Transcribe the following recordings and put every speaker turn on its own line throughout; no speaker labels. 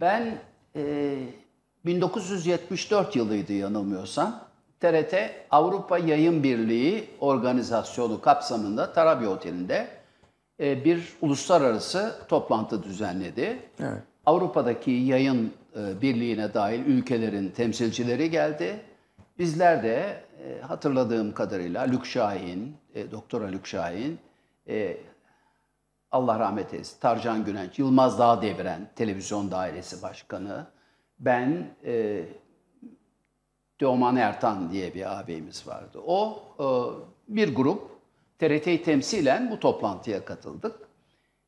Ben e, 1974 yılıydı yanılmıyorsam. TRT Avrupa Yayın Birliği organizasyonu kapsamında Tarabya Oteli'nde e, bir uluslararası toplantı düzenledi. Evet. Avrupa'daki yayın e, birliğine dahil ülkelerin temsilcileri geldi. Bizler de e, hatırladığım kadarıyla Lük Şahin, e, Doktora Lük Şahin, e, Allah rahmet eylesin. Tarcan Günenç, Yılmaz Dağ Devren, Televizyon Dairesi Başkanı. Ben e, Teoman Ertan diye bir ağabeyimiz vardı. O e, bir grup TRT'yi temsilen bu toplantıya katıldık.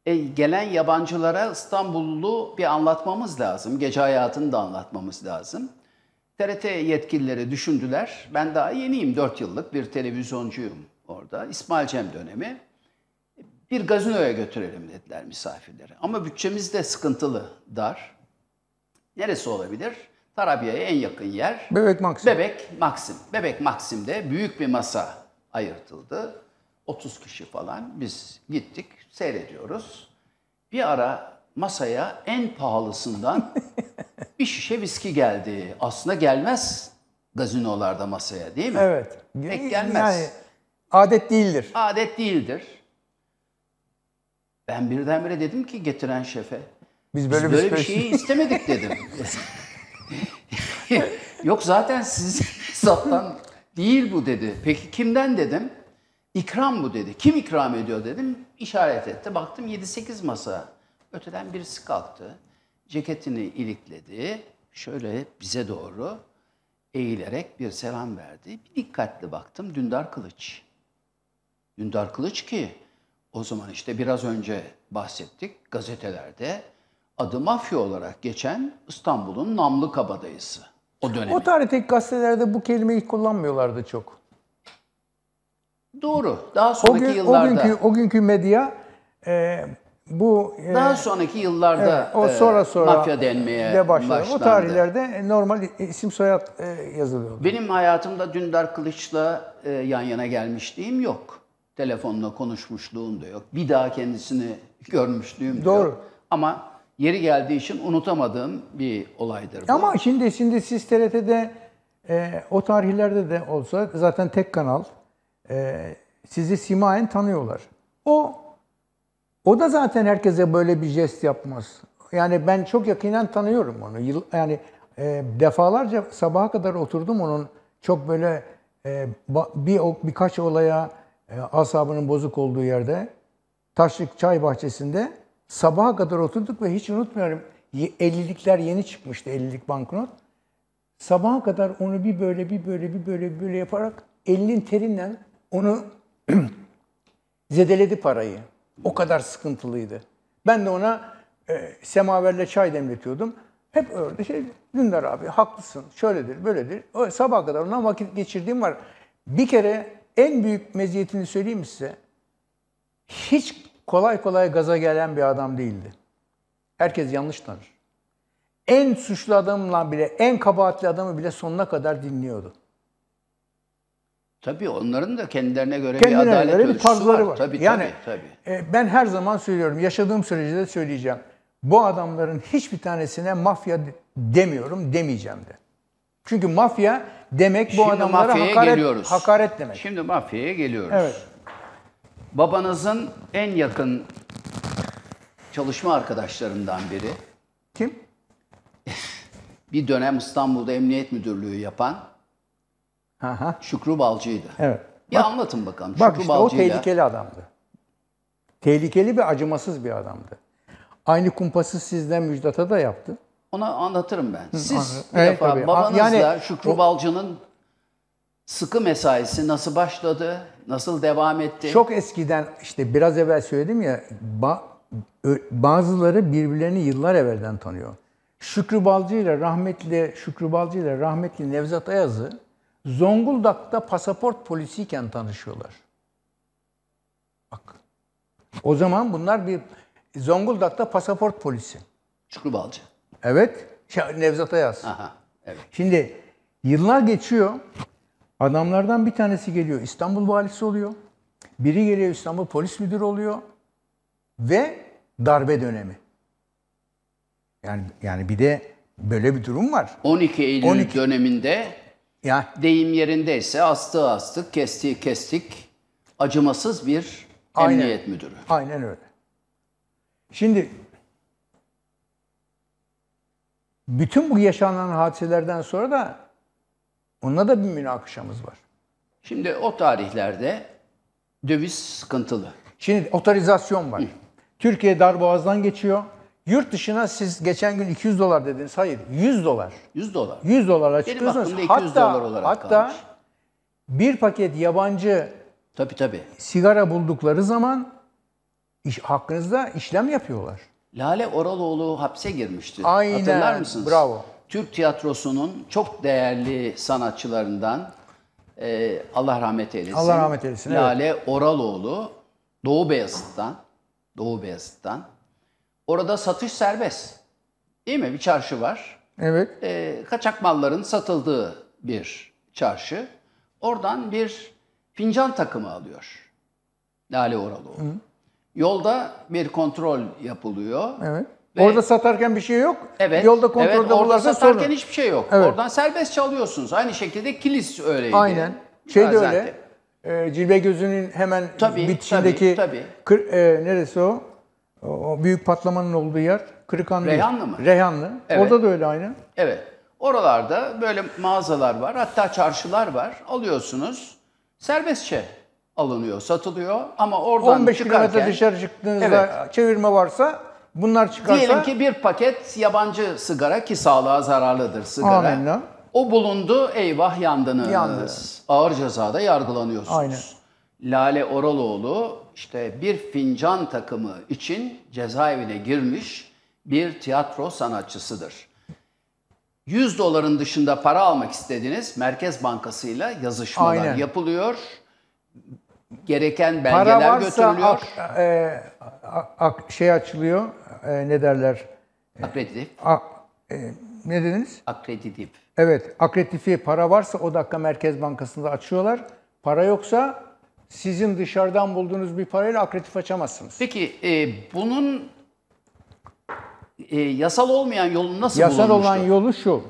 E, gelen yabancılara İstanbullu bir anlatmamız lazım. Gece hayatını da anlatmamız lazım. TRT yetkilileri düşündüler. Ben daha yeniyim, 4 yıllık bir televizyoncuyum orada. İsmail Cem dönemi bir gazinoya götürelim dediler misafirleri. Ama bütçemiz de sıkıntılı, dar. Neresi olabilir? Tarabya'ya en yakın yer.
Bebek Maksim.
Bebek Maksim. Bebek Maksim'de büyük bir masa ayırtıldı. 30 kişi falan biz gittik seyrediyoruz. Bir ara masaya en pahalısından bir şişe viski geldi. Aslında gelmez gazinolarda masaya değil mi? Evet. Pek gelmez. Yani adet değildir. Adet değildir. Ben birdenbire dedim ki getiren şefe.
Biz böyle, biz böyle bir, şeyi istemedik dedim.
Yok zaten siz hesaptan değil bu dedi. Peki kimden dedim? İkram bu dedi. Kim ikram ediyor dedim. İşaret etti. Baktım 7-8 masa. Öteden birisi kalktı. Ceketini ilikledi. Şöyle bize doğru eğilerek bir selam verdi. Bir dikkatli baktım. Dündar Kılıç. Dündar Kılıç ki o zaman işte biraz önce bahsettik gazetelerde adı mafya olarak geçen İstanbul'un namlı kabadayısı. O dönem. O
tarihte gazetelerde bu kelimeyi kullanmıyorlardı çok. Doğru.
Daha sonraki o gün, yıllarda. O günkü,
o günkü medya e,
bu e, daha sonraki yıllarda evet, o e, sonra sonra e, mafya denmeye de başladı. O tarihlerde e, normal isim soyad e, yazılıyordu. Benim hayatımda Dündar Kılıç'la e, yan yana gelmişliğim yok telefonla konuşmuşluğum da yok. Bir daha kendisini görmüşlüğüm de Doğru. yok. Ama yeri geldiği için unutamadığım bir olaydır bu. Ama
şimdi şimdi siz TRT'de e, o tarihlerde de olsa zaten tek kanal e, sizi simayen tanıyorlar. O o da zaten herkese böyle bir jest yapmaz. Yani ben çok yakından tanıyorum onu. Yıl, yani e, defalarca sabaha kadar oturdum onun çok böyle e, bir birkaç olaya e, asabının bozuk olduğu yerde Taşlık Çay Bahçesi'nde sabaha kadar oturduk ve hiç unutmuyorum 50'likler yeni çıkmıştı 50'lik banknot. Sabaha kadar onu bir böyle bir böyle bir böyle bir böyle yaparak elinin terinden onu zedeledi parayı. O kadar sıkıntılıydı. Ben de ona e, semaverle çay demletiyordum. Hep öyle şey, Dündar abi haklısın, şöyledir, böyledir. Öyle, sabaha kadar ona vakit geçirdiğim var. Bir kere en büyük meziyetini söyleyeyim size. Hiç kolay kolay gaza gelen bir adam değildi. Herkes yanlış tanır. En suçlu adamla bile, en kabahatli adamı bile sonuna kadar dinliyordu.
Tabii onların da kendilerine göre Kendine bir adalet göre bir tarzları var. var. Tabii, yani tabii,
tabii. E, ben her zaman söylüyorum, yaşadığım sürece de söyleyeceğim. Bu adamların hiçbir tanesine mafya demiyorum, demeyeceğim de. Çünkü mafya demek bu Şimdi adamlara hakaret, geliyoruz.
hakaret demek. Şimdi mafyaya geliyoruz. Evet. Babanızın en yakın çalışma arkadaşlarından biri. Kim? bir dönem İstanbul'da Emniyet Müdürlüğü yapan Aha. Şükrü Balcı'ydı. Evet. Bir bak, anlatın bakalım. Bak Şükrü işte Balcı'yla... o tehlikeli
adamdı. Tehlikeli ve acımasız bir adamdı. Aynı kumpası sizden Müjdat'a da yaptı.
Ona anlatırım ben. Siz Anladım. bir evet, defa babanızla yani, Şükrü Balcı'nın sıkı mesaisi nasıl başladı, nasıl devam etti? Çok eskiden işte biraz evvel söyledim ya
bazıları birbirlerini yıllar evvelden tanıyor. Şükrü Balcı ile rahmetli Şükrü Balcı ile rahmetli Nevzat Ayaz'ı Zonguldak'ta pasaport polisiyken tanışıyorlar. Bak. O zaman bunlar bir Zonguldak'ta pasaport polisi. Şükrü Balcı. Evet. Nevzat'a yaz. Aha, evet. Şimdi yıllar geçiyor. Adamlardan bir tanesi geliyor İstanbul valisi oluyor. Biri geliyor İstanbul polis müdürü oluyor.
Ve darbe dönemi. Yani yani bir de böyle bir durum var. 12 Eylül 12... döneminde ya. deyim yerindeyse astı astık, kestiği kestik. Acımasız bir Aynen. emniyet müdürü. Aynen öyle. Şimdi
bütün bu yaşanan hadiselerden sonra da onunla da bir münakışamız var.
Şimdi o tarihlerde döviz sıkıntılı.
Şimdi otorizasyon var. Hı. Türkiye darboğazdan geçiyor. Yurt dışına siz geçen gün 200 dolar dediniz. Hayır 100 dolar. 100 dolar. 100 dolara çıkıyorsunuz. Benim hatta, 200 dolar olarak hatta kalmış. bir paket yabancı tabii, tabii. sigara buldukları zaman iş, hakkınızda işlem yapıyorlar.
Lale Oraloğlu hapse girmişti. Aynen. Hatırlar mısınız? Bravo. Türk tiyatrosunun çok değerli sanatçılarından e, Allah rahmet eylesin. Allah rahmet eylesin. Lale evet. Oraloğlu Doğu Beyazıt'tan Doğu Beyazıt'tan. Orada satış serbest. Değil mi? Bir çarşı var. Evet. E, kaçak malların satıldığı bir çarşı. Oradan bir fincan takımı alıyor. Lale Oraloğlu. Hı. Yolda bir kontrol yapılıyor. Evet. Ve orada satarken bir şey yok. Evet. Yolda kontrolde evet, orada satarken sorun. hiçbir şey yok. Evet. Oradan serbest çalıyorsunuz. Aynı şekilde kilis öyleydi. Aynen. Şey de öyle.
E, Cilve gözünün hemen tabii, bitişindeki tabii, tabii. e, neresi o? O büyük patlamanın olduğu yer Kırıkan. Reyhanlı mı? Reyhanlı. Evet. Orada
da öyle aynı. Evet. Oralarda böyle mağazalar var. Hatta çarşılar var. Alıyorsunuz. Serbestçe alınıyor, satılıyor ama oradan 15 çıkarken... kilometre dışarı çıktığınızda evet. çevirme varsa bunlar çıkarsa... Diyelim ki bir paket yabancı sigara ki sağlığa zararlıdır sigara. Amenna. O bulundu, eyvah yandınız. Yandınız. Ağır cezada yargılanıyorsunuz. Aynen. Lale Oraloğlu işte bir fincan takımı için cezaevine girmiş bir tiyatro sanatçısıdır. 100 doların dışında para almak istediğiniz Merkez Bankası'yla yazışmalar Aynen. yapılıyor gereken belgeler Para varsa götürülüyor.
Ak, e, ak, şey açılıyor. E, ne derler? E, akreditif. A, e, ne dediniz? Akreditif. Evet, akredifi para varsa o dakika Merkez Bankası'nda açıyorlar. Para yoksa sizin dışarıdan bulduğunuz bir parayla akreditif açamazsınız.
Peki e, bunun e, yasal olmayan yolu nasıl yasal bulunmuştu? Yasal olan
yolu şu.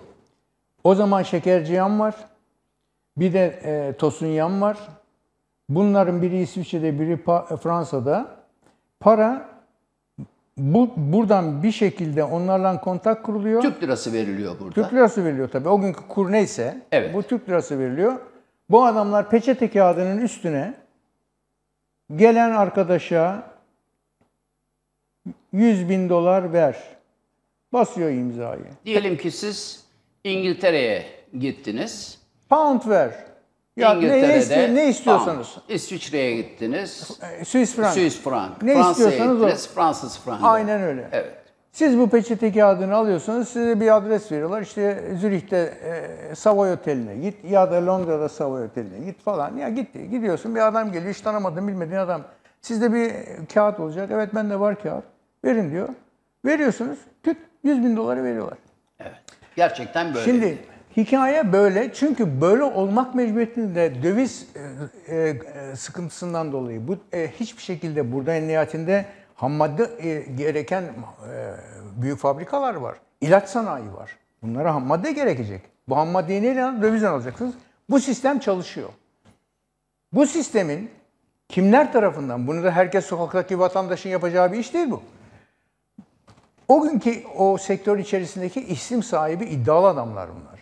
O zaman şekerciyan var. Bir de e, tosunyan var. Bunların biri İsviçre'de, biri e, Fransa'da. Para bu buradan bir şekilde onlarla kontak kuruluyor. Türk
lirası veriliyor burada. Türk
lirası veriliyor tabii. O günkü kur neyse evet. bu Türk lirası veriliyor. Bu adamlar peçete kağıdının üstüne gelen arkadaşa 100 bin dolar ver. Basıyor imzayı.
Diyelim ki siz İngiltere'ye gittiniz. Pound ver.
Ya İngiltere'de. Ne, istiyor, ne istiyorsanız. Tamam.
İsviçre'ye gittiniz. E, Swiss frank. Swiss frank. Ne Fransa'ya gittiniz. O. Fransız frank. Aynen öyle. Evet.
Siz bu peçete kağıdını alıyorsunuz, size bir adres veriyorlar. İşte Zürih'te e, Savoy Oteli'ne git ya da Londra'da Savoy Oteli'ne git falan. Ya gitti, gidiyorsun bir adam geliyor, hiç tanımadığın bilmediğin adam. Sizde bir kağıt olacak, evet bende var kağıt, verin diyor. Veriyorsunuz, tüt 100 bin doları veriyorlar.
Evet, gerçekten böyle. Şimdi
Hikaye böyle çünkü böyle olmak mecburiyetinde döviz e, e, sıkıntısından dolayı bu e, hiçbir şekilde burada en nihayetinde ham madde e, gereken e, büyük fabrikalar var. İlaç sanayi var. Bunlara ham madde gerekecek. Bu ham maddeyi neyle Dövizden alacaksınız. Bu sistem çalışıyor. Bu sistemin kimler tarafından, bunu da herkes sokaktaki vatandaşın yapacağı bir iş değil bu. O günkü o sektör içerisindeki isim sahibi iddialı adamlar bunlar.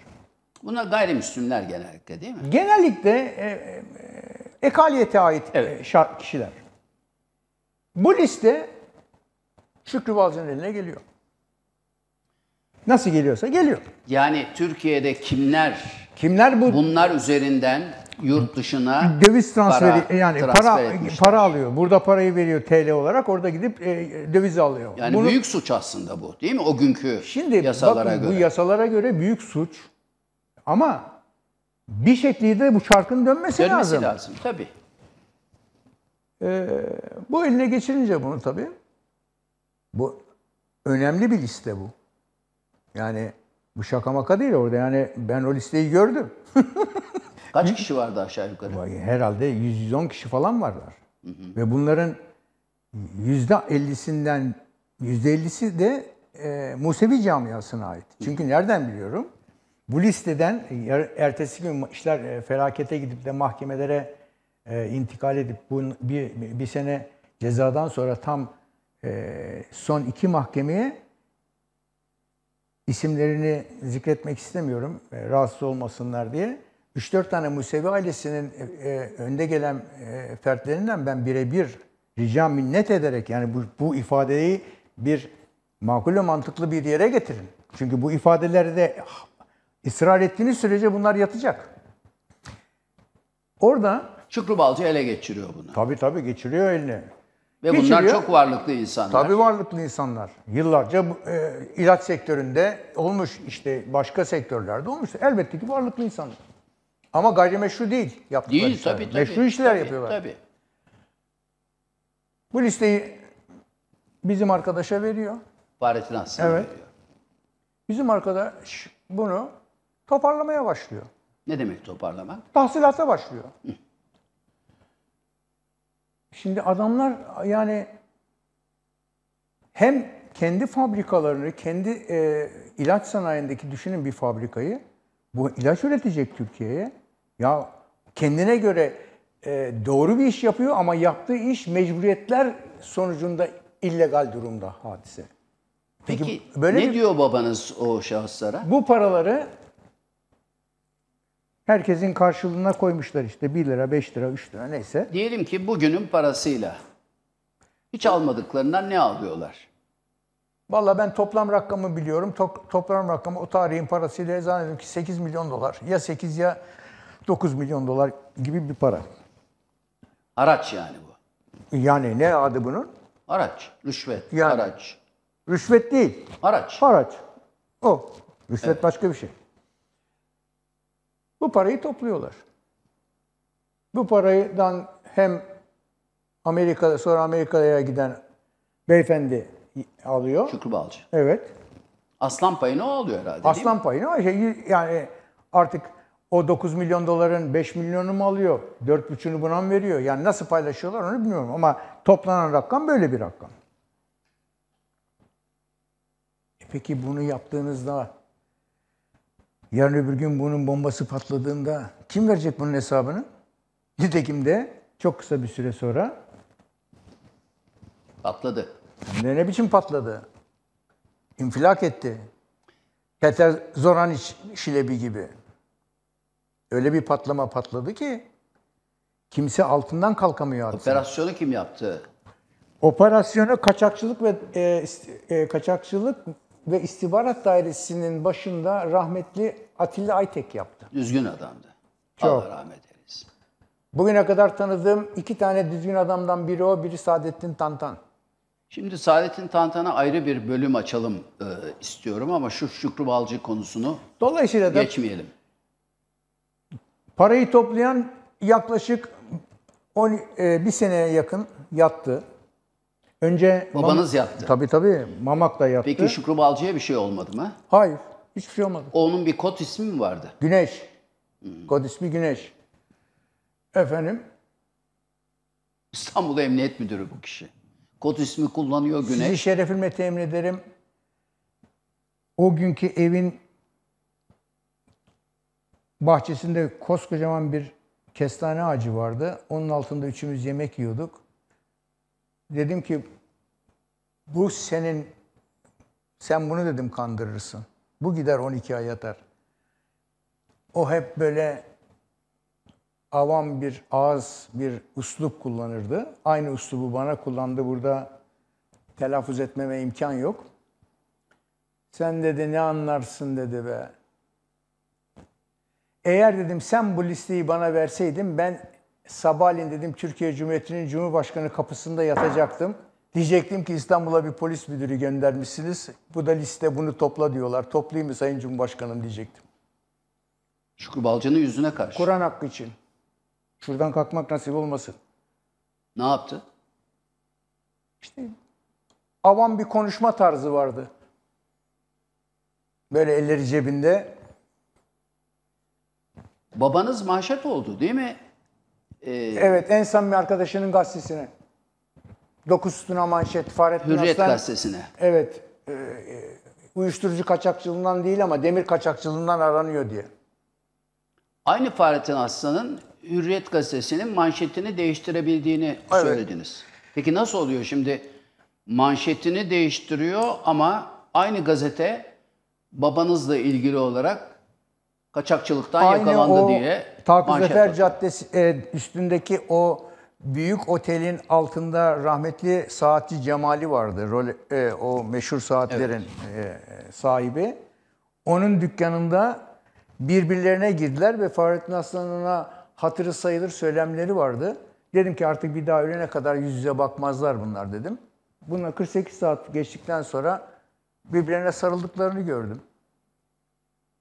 Buna gayrimüslimler genellikle değil mi? Genellikle e, e ekaliyete ait e, evet. şart, kişiler.
Bu liste Şükrü Balcı'nın eline geliyor.
Nasıl geliyorsa
geliyor. Yani Türkiye'de kimler kimler bu bunlar üzerinden yurt dışına
döviz transferi para, e, yani transfer para etmişler. para alıyor. Burada parayı veriyor TL olarak orada gidip e, döviz alıyor. Yani Bunu, büyük
suç aslında bu değil mi o günkü şimdi, yasalara bakın, göre. bu
yasalara göre büyük suç. Ama bir şekilde bu çarkın dönmesi, dönmesi lazım. Dönmesi lazım tabii. Ee, bu eline geçirince bunu tabii bu önemli bir liste bu. Yani bu şaka maka değil orada. Yani ben o listeyi gördüm. Kaç kişi
vardı aşağı yukarı? Herhalde
100-110 kişi falan varlar. Hı hı. Ve bunların %50'sinden %50'si de e, Musevi camiasına ait. Çünkü nereden biliyorum? Bu listeden ertesi gün işler e, felakete gidip de mahkemelere e, intikal edip bu bir, bir sene cezadan sonra tam e, son iki mahkemeye isimlerini zikretmek istemiyorum rahatsız olmasınlar diye. 3-4 tane Musevi ailesinin önde gelen fertlerinden ben birebir rica minnet ederek yani bu, bu ifadeyi bir makul ve mantıklı bir yere getirin. Çünkü bu ifadelerde ısrar ettiğiniz sürece bunlar yatacak. Orada Şükrü Balcı ele geçiriyor bunu. tabii tabii geçiriyor eline. Ve bunlar çok
varlıklı insanlar. Tabii
varlıklı insanlar. Yıllarca e, ilaç sektöründe olmuş, işte başka sektörlerde olmuş. Elbette ki varlıklı insanlar. Ama gayrimeşru
değil yaptıkları Değil işler. tabii tabii. Meşru işler Tabii, yapıyorlar. Tabii.
Bu listeyi bizim arkadaşa veriyor.
Fahrettin Aslan Evet. veriyor.
Bizim arkadaş bunu toparlamaya başlıyor.
Ne demek toparlama?
Tahsilata başlıyor. Şimdi adamlar yani hem kendi fabrikalarını, kendi e, ilaç sanayindeki düşünün bir fabrikayı, bu ilaç üretecek Türkiye'ye. Ya kendine göre e, doğru bir iş yapıyor ama yaptığı iş mecburiyetler sonucunda illegal durumda hadise. Peki, Peki böyle ne bir,
diyor babanız o
şahıslara? Bu paraları Herkesin karşılığına koymuşlar işte 1 lira, 5 lira, 3
lira neyse. Diyelim ki bugünün parasıyla hiç almadıklarından ne alıyorlar?
Valla ben toplam rakamı biliyorum. Top, toplam rakamı o tarihin parasıyla zannediyorum ki 8 milyon dolar. Ya 8 ya 9 milyon dolar gibi bir para. Araç yani bu. Yani ne adı bunun? Araç, rüşvet, yani, araç. Rüşvet değil. Araç. Araç. O. Rüşvet evet. başka bir şey. Bu parayı topluyorlar. Bu paradan hem Amerika'da sonra Amerika'ya giden beyefendi alıyor. Şükrü Balcı. Evet.
Aslan payını o alıyor herhalde
Aslan payını Şey, yani artık o 9 milyon doların 5 milyonu mu alıyor? 4,5'ünü buna mı veriyor? Yani nasıl paylaşıyorlar onu bilmiyorum ama toplanan rakam böyle bir rakam. E peki bunu yaptığınızda Yarın öbür gün bunun bombası patladığında kim verecek bunun hesabını? Nitekim de çok kısa bir süre sonra patladı. Ne, ne biçim patladı? İnfilak etti. Peter Zoran Şilebi gibi. Öyle bir patlama patladı ki kimse altından kalkamıyor artık. Operasyonu kim yaptı? Operasyonu kaçakçılık ve e, e, kaçakçılık ve istihbarat dairesinin başında rahmetli Atilla Aytek yaptı.
Düzgün adamdı. Çok. Allah rahmet eylesin.
Bugüne kadar tanıdığım iki tane düzgün adamdan biri o, biri Saadettin Tantan.
Şimdi Saadettin Tantan'a ayrı bir bölüm açalım e, istiyorum ama şu Şükrü Balcı konusunu Dolayısıyla da geçmeyelim. Parayı toplayan
yaklaşık 10, e, bir seneye yakın yattı. Önce babanız mam- yaptı.
Tabii tabii. da yaptı. Peki Şükrü Balcı'ya bir şey olmadı mı? Hayır. Hiçbir şey olmadı. Onun bir kod ismi mi vardı? Güneş. Hmm. Kod ismi Güneş. Efendim? İstanbul Emniyet Müdürü bu kişi. Kod ismi kullanıyor Güneş. Sizi şerefimle temin ederim.
O günkü evin bahçesinde koskocaman bir kestane ağacı vardı. Onun altında üçümüz yemek yiyorduk. Dedim ki bu senin sen bunu dedim kandırırsın. Bu gider 12 ay yatar. O hep böyle avam bir ağız, bir uslup kullanırdı. Aynı uslubu bana kullandı. Burada telaffuz etmeme imkan yok. Sen dedi ne anlarsın dedi ve Eğer dedim sen bu listeyi bana verseydin ben sabahleyin dedim Türkiye Cumhuriyeti'nin Cumhurbaşkanı kapısında yatacaktım. Diyecektim ki İstanbul'a bir polis müdürü göndermişsiniz. Bu da liste bunu topla diyorlar. Toplayayım mı Sayın Cumhurbaşkanım diyecektim. Şükrü Balcan'ın yüzüne karşı. Kur'an hakkı için. Şuradan kalkmak nasip olmasın.
Ne yaptı? İşte
avam bir konuşma tarzı vardı. Böyle elleri cebinde. Babanız manşet oldu değil mi?
Ee, evet,
en samimi arkadaşının gazetesine. Dokuz sütuna manşet, Fahrettin Hürriyet Aslan. gazetesine. Evet, e, e, uyuşturucu kaçakçılığından
değil ama demir kaçakçılığından aranıyor diye. Aynı Fahrettin Aslan'ın Hürriyet gazetesinin manşetini değiştirebildiğini evet. söylediniz. Peki nasıl oluyor şimdi? Manşetini değiştiriyor ama aynı gazete babanızla ilgili olarak kaçakçılıktan Aynı yakalandı o diye. Takzifer
Caddesi e, üstündeki o büyük otelin altında rahmetli saatçi Cemali vardı. Role, e, o meşhur saatlerin evet. e, sahibi. Onun dükkanında birbirlerine girdiler ve Fahrettin Aslan'ına hatırı sayılır söylemleri vardı. Dedim ki artık bir daha ölene kadar yüz yüze bakmazlar bunlar dedim. Bunlar 48 saat geçtikten sonra birbirlerine sarıldıklarını gördüm.